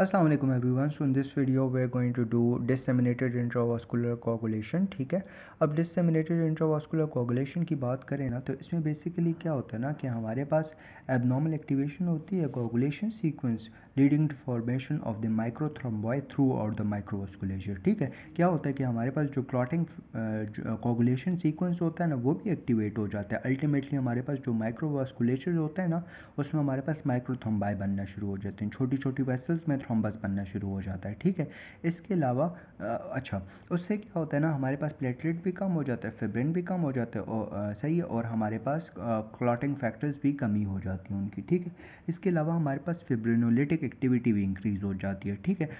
असलम वन so in this video we are going to do disseminated intravascular coagulation ठीक है अब डिसमिनेटेड इंट्रावास्कुलर कोगुलेशन की बात करें ना तो इसमें बेसिकली क्या होता है ना कि हमारे पास एबनॉर्मल एक्टिवेशन होती है coagulation sequence leading to formation of the microthrombi through और द माइक्रोवास्कुलेचर ठीक है क्या होता है कि हमारे पास जो क्लॉटिंग कोगुलेशन सीक्वेंस होता है ना वो भी एक्टिवेट हो जाता है अल्टीमेटली हमारे पास जो माइक्रोवास्कुलेचर होता है ना उसमें हमारे पास माइक्रोथ्रम्बाई बनना शुरू हो जाते हैं छोटी छोटी वेसल्स में थ्रोम्बस बनना शुरू हो जाता है ठीक है इसके अलावा अच्छा उससे क्या होता है ना हमारे पास प्लेटलेट भी कम हो जाता है फिब्रिन भी कम हो जाता है और, सही है और हमारे पास क्लॉटिंग फैक्टर्स भी कमी हो जाती है उनकी ठीक है इसके अलावा हमारे पास फिब्रिनोलिटिक एक्टिविटी भी इंक्रीज़ हो जाती है ठीक है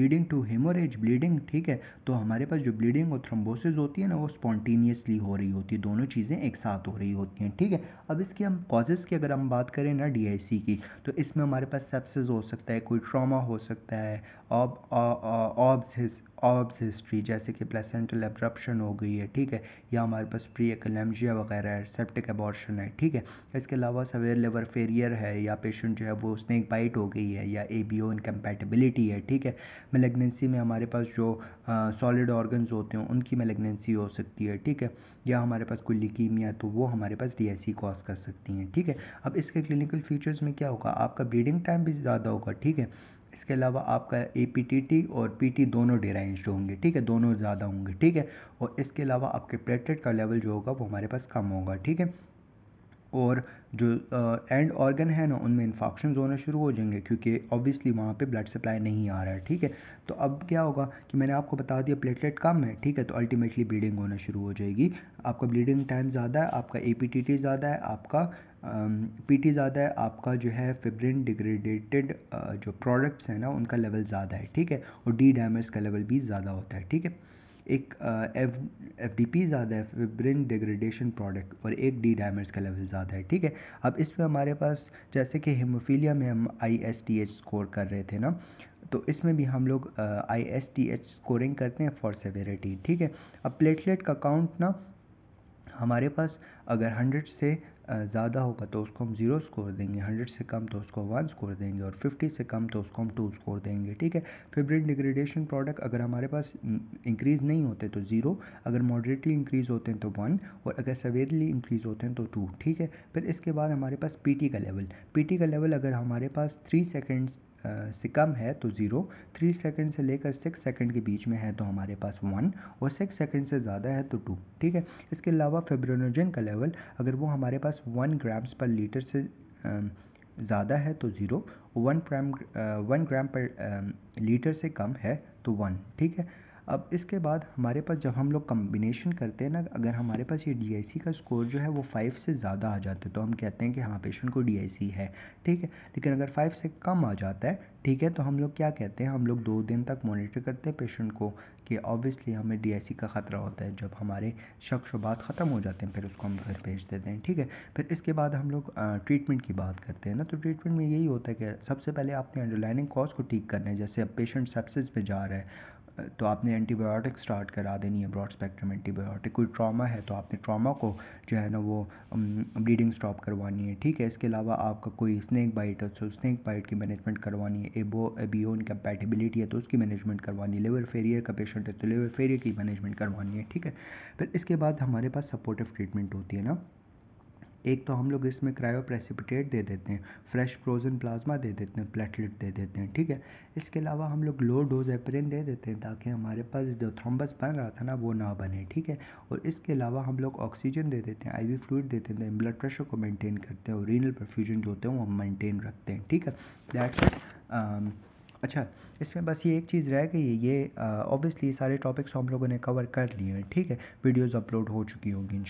लीडिंग टू हेमोरेज ब्लीडिंग ठीक है तो हमारे पास जो ब्लीडिंग और थ्रोम्बोसिस होती है ना वो स्पॉन्टेनियसली हो रही होती है दोनों चीज़ें एक साथ हो रही होती हैं ठीक है अब इसके हम कॉजेज़ की अगर हम बात करें ना डी की तो इसमें हमारे पास सेप्सिस हो सकता है कोई ट्रामा हो सकता है ऑब ऑब्स ऑब्स हिस्ट्री जैसे कि प्लेसेंटल एब्रप्शन हो गई है ठीक है या हमारे पास प्री एकलम्जिया वगैरह है सेप्टिक एबॉर्शन है ठीक है इसके अलावा सवेर लिवर फेलियर है या पेशेंट जो है वो स्नैक बाइट हो गई है या ए बी ओ इनकम्पैटिबिलिटी है ठीक है मेलेगनेंसी में हमारे पास जो सॉलिड ऑर्गन्स होते हैं उनकी मेलेगनेंसी हो सकती है ठीक है या हमारे पास कोई लिकीमिया तो वो हमारे पास डी एस कॉज कर सकती हैं ठीक है अब इसके क्लिनिकल फीचर्स में क्या होगा आपका ब्लीडिंग टाइम भी ज़्यादा होगा ठीक है इसके अलावा आपका ए पी टी टी और पी टी दोनों डिराइज होंगे ठीक है दोनों ज़्यादा होंगे ठीक है और इसके अलावा आपके प्लेटलेट का लेवल जो होगा वो हमारे पास कम होगा ठीक है और जो एंड ऑर्गन है ना उनमें इन्फॉक्शन होना शुरू हो जाएंगे क्योंकि ऑब्वियसली वहाँ पे ब्लड सप्लाई नहीं आ रहा है ठीक है तो अब क्या होगा कि मैंने आपको बता दिया प्लेटलेट कम है ठीक है तो अल्टीमेटली ब्लीडिंग होना शुरू हो जाएगी आपका ब्लीडिंग टाइम ज़्यादा है आपका ए ज़्यादा है आपका पी uh, ज़्यादा है आपका जो है फिब्रिन डिग्रेडेटेड जो प्रोडक्ट्स हैं ना उनका लेवल ज़्यादा है ठीक है और डी डैमेज का लेवल भी ज़्यादा होता है ठीक है एक एफ एफ डी पी ज़्यादा है फिब्रिन डिग्रेडेशन प्रोडक्ट और एक डी डायमर्स का लेवल ज़्यादा है ठीक है अब इसमें हमारे पास जैसे कि हेमोफीलिया में हम I S T H score कर रहे थे ना तो इसमें भी हम लोग I S T H scoring करते हैं फॉर सेवेरिटी ठीक है अब प्लेटलेट का काउंट ना हमारे पास अगर हंड्रेड से ज़्यादा होगा तो उसको हम ज़ीरो स्कोर देंगे हंड्रेड से कम तो उसको वन स्कोर देंगे और फिफ्टी से कम तो उसको हम टू स्कोर देंगे ठीक है फेवरेट डिग्रेडेशन प्रोडक्ट अगर हमारे पास इंक्रीज़ नहीं होते तो ज़ीरो अगर मॉडरेटली इंक्रीज़ होते हैं तो वन और अगर सवेरली इंक्रीज़ होते हैं तो टू ठीक है फिर इसके बाद हमारे पास पी का लेवल पी का लेवल अगर हमारे पास थ्री सेकेंड्स से कम है तो ज़ीरो थ्री सेकेंड से लेकर सिक्स सेकेंड के बीच में है तो हमारे पास वन और सिक्स सेकेंड से ज़्यादा है तो टू ठीक है इसके अलावा फेब्रोनोजन का लेवल अगर वो हमारे पास वन ग्राम्स पर लीटर से ज़्यादा है तो zero one gram one gram per litre से कम है तो वन ठीक है अब इसके बाद हमारे पास जब हम लोग कम्बिनेशन करते हैं ना अगर हमारे पास ये डी का स्कोर जो है वो फाइव से ज़्यादा आ जाता है तो हम कहते हैं कि हाँ पेशेंट को डी है ठीक है लेकिन अगर फाइव से कम आ जाता है ठीक है तो हम लोग क्या कहते हैं हम लोग दो दिन तक मॉनिटर करते हैं पेशेंट को कि ऑब्वियसली हमें डी का ख़तरा होता है जब हमारे शक शुबात ख़त्म हो जाते हैं फिर उसको हम घर भेज देते हैं ठीक है फिर इसके बाद हम लोग ट्रीटमेंट की बात करते हैं ना तो ट्रीटमेंट में यही होता है कि सबसे पहले आपने अंडरलाइनिंग कॉज को ठीक करना है जैसे अब पेशेंट सेप्सिस पे जा रहा है तो आपने एंटीबायोटिक स्टार्ट करा देनी है ब्रॉड स्पेक्ट्रम एंटीबायोटिक कोई ट्रॉमा है तो आपने ट्रॉमा को जो है ना वो ब्लीडिंग स्टॉप करवानी है ठीक है इसके अलावा आपका कोई स्नैक बाइट है तो स्नैक बाइट की मैनेजमेंट करवानी है एबो एबियो इनकम्पैटिबिलिटी है तो उसकी मैनेजमेंट करवानी है लिवर फेरियर का पेशेंट है तो लिवर फेरियर की मैनेजमेंट करवानी है ठीक है फिर इसके बाद हमारे पास सपोर्टिव ट्रीटमेंट होती है ना एक तो हम लोग इसमें क्रायो प्रेसिपिटेट दे देते हैं फ्रेश फ्रोजन प्लाज्मा दे देते हैं प्लेटलेट दे देते हैं ठीक है इसके अलावा हम लोग लो डोज एपरिन दे देते हैं ताकि हमारे पास जो थ्रोम्बस बन रहा था ना वो ना बने ठीक है और इसके अलावा हम लोग ऑक्सीजन दे देते हैं आईवी फ्लूड देते हैं ब्लड प्रेशर को मेंटेन करते हैं और रीनल परफ्यूजन जो होते हैं वो हम मेंटेन रखते हैं ठीक है दैट्स अच्छा इसमें बस ये एक चीज़ रह गई है ये ऑब्वियसली सारे टॉपिक्स हम लोगों ने कवर कर लिए हैं ठीक है वीडियोस अपलोड हो चुकी होंगी इन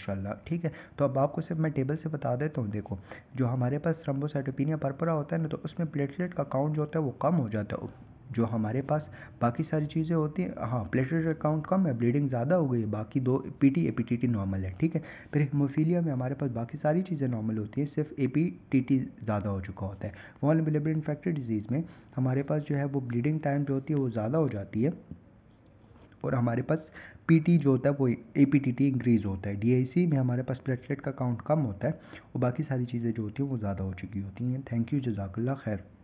ठीक है तो अब आपको सिर्फ मैं टेबल से बता देता हूँ देखो जो हमारे पास रंबोसाइटोपिनिया परपरा होता है ना तो उसमें प्लेटलेट का काउंट जो होता है वो कम हो जाता है जो हमारे पास बाकी सारी चीज़ें होती हैं हाँ प्लेटलेट अकाउंट कम है ब्लीडिंग ज़्यादा हो गई है बाकी दो P T A P T T normal है ठीक है फिर हिमोफीलिया में हमारे पास बाकी सारी चीज़ें नॉर्मल होती हैं सिर्फ ए पी टी टी ज़्यादा हो चुका होता है वॉल अवेलेबल इन्फेक्टेड डिजीज़ में हमारे पास जो है वो ब्लीडिंग टाइम जो होती है वो ज़्यादा हो जाती है और हमारे पास पीटी जो होता है वो A P T T increase होता है डीआईसी में हमारे पास प्लेटलेट का काउंट कम होता है और बाकी सारी चीज़ें जो होती हैं वो ज़्यादा हो चुकी होती हैं थैंक यू जजाकल्ला खैर